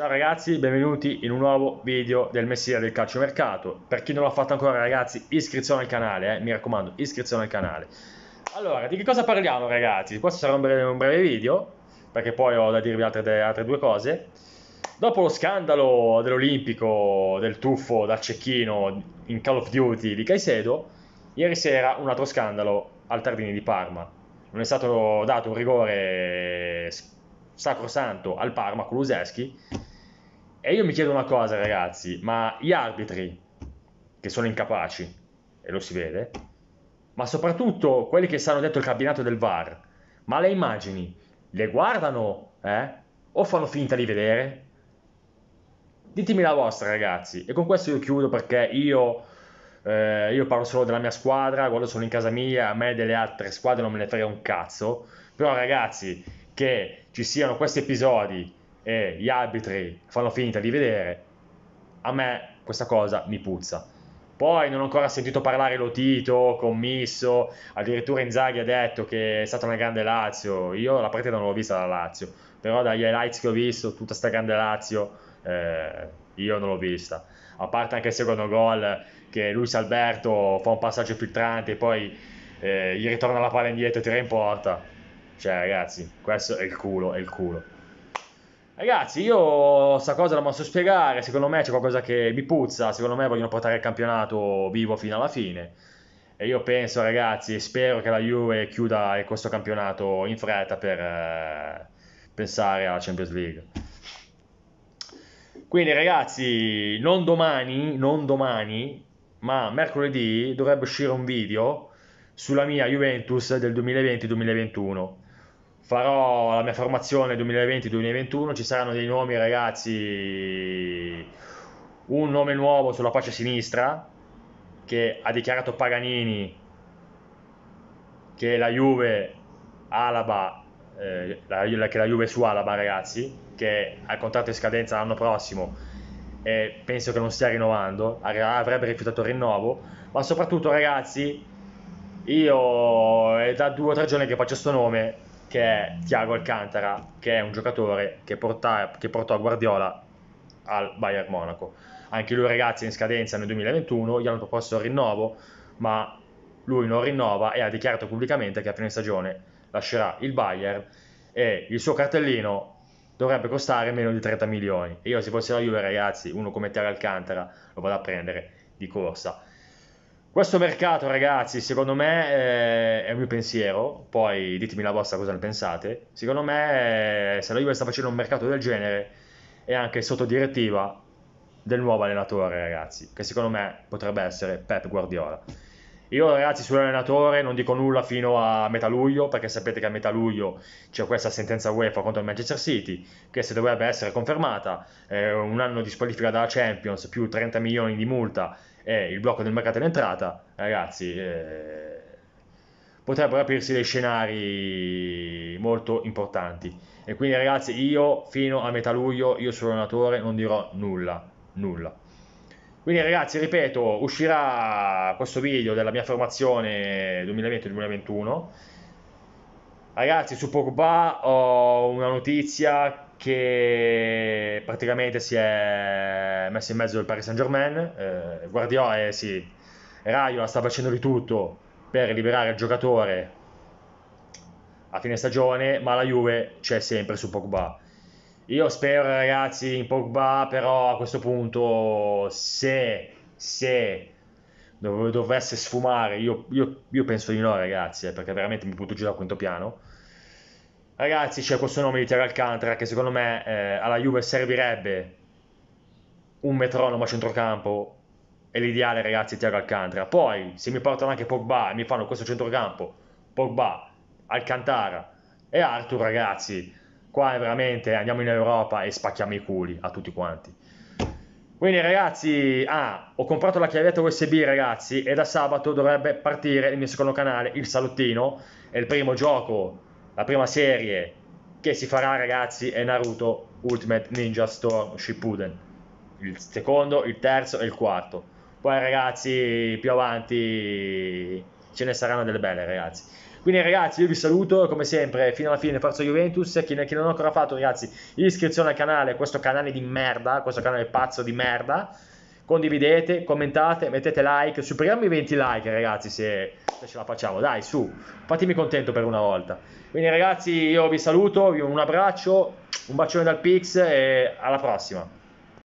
Ciao ragazzi, benvenuti in un nuovo video del Messia del calciomercato. Per chi non l'ha fatto ancora ragazzi, iscrizione al canale, eh? mi raccomando, iscrizione al canale. Allora, di che cosa parliamo ragazzi? Questo sarà un breve, un breve video, perché poi ho da dirvi altre, altre due cose. Dopo lo scandalo dell'Olimpico, del tuffo da cecchino in Call of Duty di Caicedo, ieri sera un altro scandalo al Tardini di Parma. Non è stato dato un rigore sacrosanto al Parma, Kuluseschi, e io mi chiedo una cosa, ragazzi, ma gli arbitri, che sono incapaci, e lo si vede, ma soprattutto quelli che stanno dentro il cabinato del VAR, ma le immagini le guardano, eh? O fanno finta di vedere? Ditemi la vostra, ragazzi. E con questo io chiudo perché io, eh, io parlo solo della mia squadra, quando sono in casa mia, a me delle altre squadre non me ne frega un cazzo. Però, ragazzi, che ci siano questi episodi e gli arbitri fanno finta di vedere, a me questa cosa mi puzza. Poi non ho ancora sentito parlare Lotito, Commisso, addirittura Inzaghi ha detto che è stata una grande Lazio, io la partita non l'ho vista da Lazio, però dagli highlights che ho visto, tutta sta grande Lazio, eh, io non l'ho vista. A parte anche il secondo gol, che Luis Alberto fa un passaggio filtrante e poi eh, gli ritorna la palla indietro e tira in porta. Cioè ragazzi, questo è il culo, è il culo. Ragazzi, io sta cosa la posso spiegare, secondo me c'è qualcosa che mi puzza, secondo me vogliono portare il campionato vivo fino alla fine. E io penso, ragazzi, e spero che la Juve chiuda questo campionato in fretta per eh, pensare alla Champions League. Quindi, ragazzi, non domani, non domani, ma mercoledì dovrebbe uscire un video sulla mia Juventus del 2020-2021 farò la mia formazione 2020-2021, ci saranno dei nomi ragazzi, un nome nuovo sulla faccia sinistra che ha dichiarato Paganini che la Juve Alaba, eh, la, la, che la Juve su Alaba ragazzi, che ha il contratto in scadenza l'anno prossimo e penso che non stia rinnovando, avrebbe rifiutato il rinnovo, ma soprattutto ragazzi, io è da due o tre giorni che faccio questo nome che è Thiago Alcantara, che è un giocatore che, porta, che portò Guardiola al Bayern Monaco. Anche lui, ragazzi, è in scadenza nel 2021, gli hanno proposto il rinnovo, ma lui non rinnova e ha dichiarato pubblicamente che a fine stagione lascerà il Bayern e il suo cartellino dovrebbe costare meno di 30 milioni. E io se fossi la Juve, ragazzi, uno come Thiago Alcantara lo vado a prendere di corsa. Questo mercato, ragazzi, secondo me eh, è un mio pensiero, poi ditemi la vostra cosa ne pensate. Secondo me, eh, se la Juve sta facendo un mercato del genere, è anche sotto direttiva del nuovo allenatore, ragazzi, che secondo me potrebbe essere Pep Guardiola. Io, ragazzi, sull'allenatore non dico nulla fino a metà luglio, perché sapete che a metà luglio c'è questa sentenza UEFA contro il Manchester City, che se dovrebbe essere confermata, eh, un anno di squalifica dalla Champions più 30 milioni di multa eh, il blocco del mercato all'entrata, ragazzi, eh, potrebbero aprirsi dei scenari molto importanti. E quindi ragazzi, io fino a metà luglio, io sono allenatore, non dirò nulla, nulla. Quindi ragazzi, ripeto, uscirà questo video della mia formazione 2020-2021. Ragazzi, su Pogba ho una notizia che praticamente si è messo in mezzo il Paris Saint Germain. Eh, Guardiola eh, sì, Raiola sta facendo di tutto per liberare il giocatore a fine stagione, ma la Juve c'è sempre su Pogba. Io spero ragazzi in Pogba, però a questo punto se, se dov- dovesse sfumare, io, io, io, penso di no ragazzi, eh, perché veramente mi butto giù da quinto piano Ragazzi, c'è questo nome di Terra Alcantara che secondo me eh, alla Juve servirebbe un metronomo a centrocampo. È l'ideale, ragazzi, Terra Alcantara. Poi, se mi portano anche Pogba e mi fanno questo centrocampo, Pogba, Alcantara e Arthur, ragazzi, qua è veramente andiamo in Europa e spacchiamo i culi a tutti quanti. Quindi ragazzi, ah, ho comprato la chiavetta USB ragazzi e da sabato dovrebbe partire il mio secondo canale, il salottino, è il primo gioco la prima serie che si farà, ragazzi, è Naruto Ultimate Ninja Storm Shippuden. Il secondo, il terzo e il quarto. Poi, ragazzi, più avanti ce ne saranno delle belle, ragazzi. Quindi ragazzi io vi saluto come sempre fino alla fine Forza Juventus chi, chi non ha ancora fatto ragazzi iscrizione al canale questo canale di merda questo canale pazzo di merda condividete, commentate, mettete like, superiamo i 20 like ragazzi se, se ce la facciamo, dai su, fatemi contento per una volta. Quindi ragazzi io vi saluto, un abbraccio, un bacione dal Pix e alla prossima.